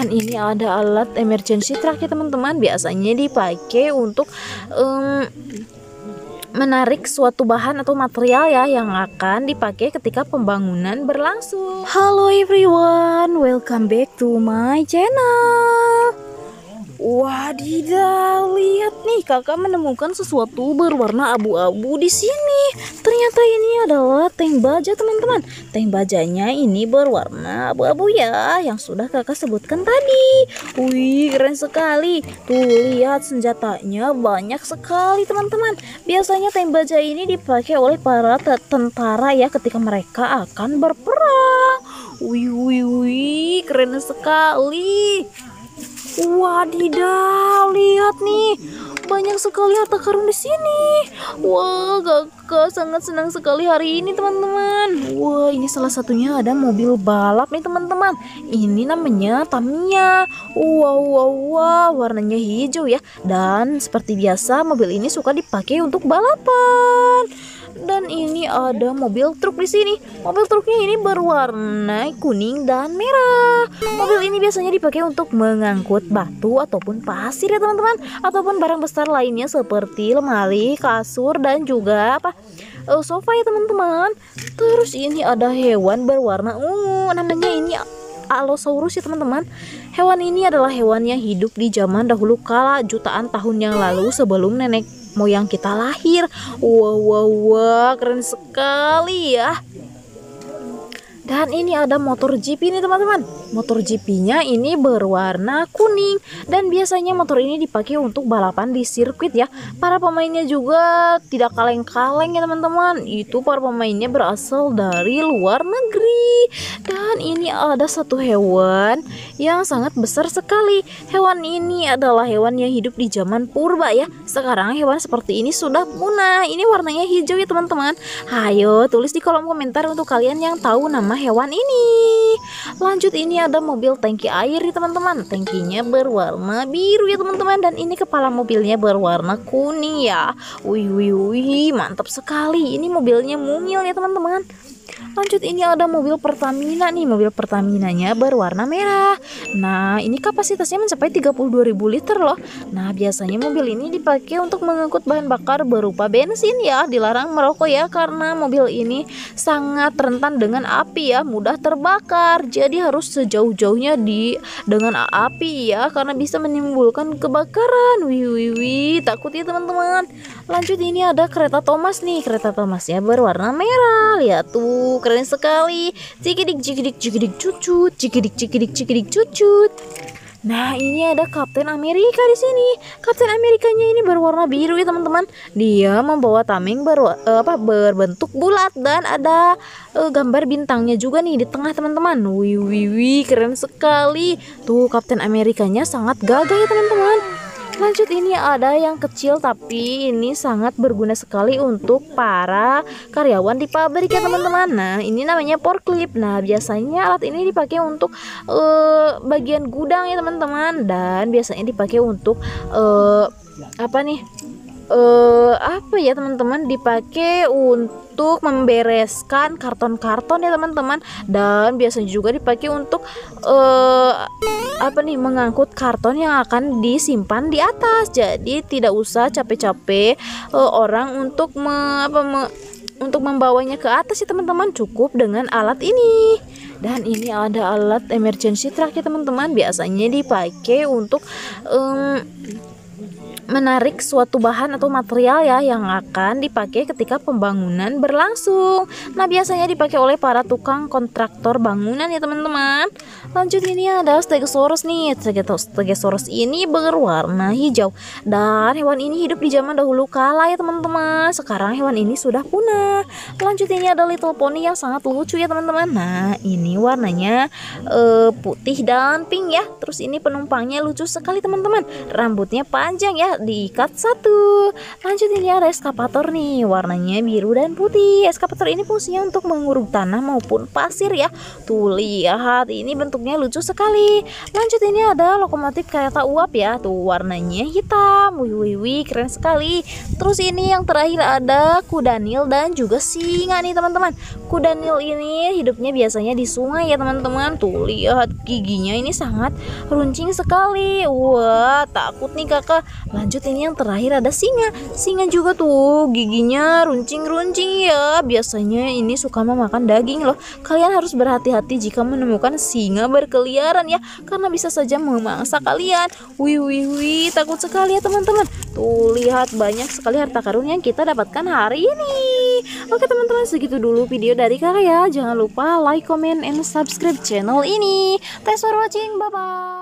dan ini ada alat emergency truck ya teman-teman biasanya dipakai untuk um, menarik suatu bahan atau material ya yang akan dipakai ketika pembangunan berlangsung. Halo everyone, welcome back to my channel. Wadidaw, lihat nih kakak menemukan sesuatu berwarna abu-abu di sini. Ternyata ini adalah tank baja teman-teman. Tank bajanya ini berwarna abu-abu ya, yang sudah kakak sebutkan tadi. Wih, keren sekali. Tuh, lihat senjatanya banyak sekali teman-teman. Biasanya tank baja ini dipakai oleh para tentara ya ketika mereka akan berperang. Wih, wih, wih, keren sekali. Wadidaw, lihat nih. Banyak sekali harta karun di sini. Wah, kakak sangat senang sekali hari ini, teman-teman. Wah, ini salah satunya ada mobil balap nih, teman-teman. Ini namanya Tamiya. Wow, wow, wow, warnanya hijau ya. Dan seperti biasa, mobil ini suka dipakai untuk balapan. Dan ini ada mobil truk di sini. Mobil truknya ini berwarna kuning dan merah. Mobil ini biasanya dipakai untuk mengangkut batu ataupun pasir ya teman-teman, ataupun barang besar lainnya seperti lemari, kasur dan juga apa? Eh, sofa ya teman-teman. Terus ini ada hewan berwarna ungu. Namanya ini Allosaurus ya teman-teman. Hewan ini adalah hewan yang hidup di zaman dahulu kala jutaan tahun yang lalu sebelum nenek moyang kita lahir. Wah, wah, wah, keren sekali ya. Dan ini ada motor GP nih teman-teman. Motor GP-nya ini berwarna kuning dan biasanya motor ini dipakai untuk balapan di sirkuit ya. Para pemainnya juga tidak kaleng-kaleng ya teman-teman. Itu para pemainnya berasal dari luar negeri. Dan ini ada satu hewan yang sangat besar sekali. Hewan ini adalah hewan yang hidup di zaman purba ya. Sekarang hewan seperti ini sudah punah. Ini warnanya hijau ya teman-teman. Ayo tulis di kolom komentar untuk kalian yang tahu nama hewan ini. Lanjut ini ada mobil tangki air nih teman-teman. Tangkinya berwarna biru ya teman-teman dan ini kepala mobilnya berwarna kuning ya. Wih wih wih mantap sekali. Ini mobilnya mungil ya teman-teman. Lanjut ini ada mobil Pertamina nih. Mobil Pertaminanya berwarna merah. Nah, ini kapasitasnya mencapai 32.000 liter loh. Nah, biasanya mobil ini dipakai untuk mengangkut bahan bakar berupa bensin ya. Dilarang merokok ya karena mobil ini sangat rentan dengan api ya, mudah terbakar. Jadi harus sejauh-jauhnya di dengan api ya karena bisa menimbulkan kebakaran. Wih, wih, wih. takut ya teman-teman. Lanjut ini ada kereta Thomas nih. Kereta Thomasnya berwarna merah. Lihat tuh keren sekali. Cikidik, cikidik, cikidik, cucut. Cikidik, cikidik, cikidik, cucut. Nah, ini ada Kapten Amerika di sini. Kapten Amerikanya ini berwarna biru ya, teman-teman. Dia membawa tameng ber eh, apa berbentuk bulat dan ada uh, gambar bintangnya juga nih di tengah, teman-teman. Wih, wih, wih, keren sekali. Tuh, Kapten Amerikanya sangat gagah ya, teman-teman. Lanjut ini ada yang kecil tapi ini sangat berguna sekali untuk para karyawan di pabrik ya teman-teman. Nah, ini namanya forklift. Nah, biasanya alat ini dipakai untuk uh, bagian gudang ya teman-teman dan biasanya dipakai untuk uh, apa nih? uh, apa ya teman-teman dipakai untuk membereskan karton-karton ya teman-teman dan biasanya juga dipakai untuk uh, apa nih mengangkut karton yang akan disimpan di atas jadi tidak usah capek-capek uh, orang untuk me, apa, me, untuk membawanya ke atas ya teman-teman cukup dengan alat ini dan ini ada alat emergency truck ya teman-teman biasanya dipakai untuk um, menarik suatu bahan atau material ya yang akan dipakai ketika pembangunan berlangsung. Nah, biasanya dipakai oleh para tukang kontraktor bangunan ya, teman-teman. Lanjut ini ada Stegosaurus nih. Stegosaurus ini berwarna hijau dan hewan ini hidup di zaman dahulu kala ya, teman-teman. Sekarang hewan ini sudah punah. Lanjut ini ada Little Pony yang sangat lucu ya, teman-teman. Nah, ini warnanya uh, putih dan pink ya. Terus ini penumpangnya lucu sekali, teman-teman. Rambutnya panjang ya diikat satu lanjut ini ya, ada eskapator nih warnanya biru dan putih eskapator ini fungsinya untuk menguruk tanah maupun pasir ya tuh lihat ini bentuknya lucu sekali lanjut ini ya, ada lokomotif kereta uap ya tuh warnanya hitam wih wih wih keren sekali terus ini yang terakhir ada kuda nil dan juga singa nih teman-teman kuda nil ini hidupnya biasanya di sungai ya teman-teman tuh lihat giginya ini sangat runcing sekali wah takut nih kakak lanjut ini yang terakhir ada singa singa juga tuh giginya runcing-runcing ya biasanya ini suka memakan daging loh kalian harus berhati-hati jika menemukan singa berkeliaran ya karena bisa saja memangsa kalian wih wih wih takut sekali ya teman-teman tuh lihat banyak sekali harta karun yang kita dapatkan hari ini Oke teman-teman segitu dulu video dari kakak ya Jangan lupa like, comment, and subscribe channel ini Thanks for watching, bye-bye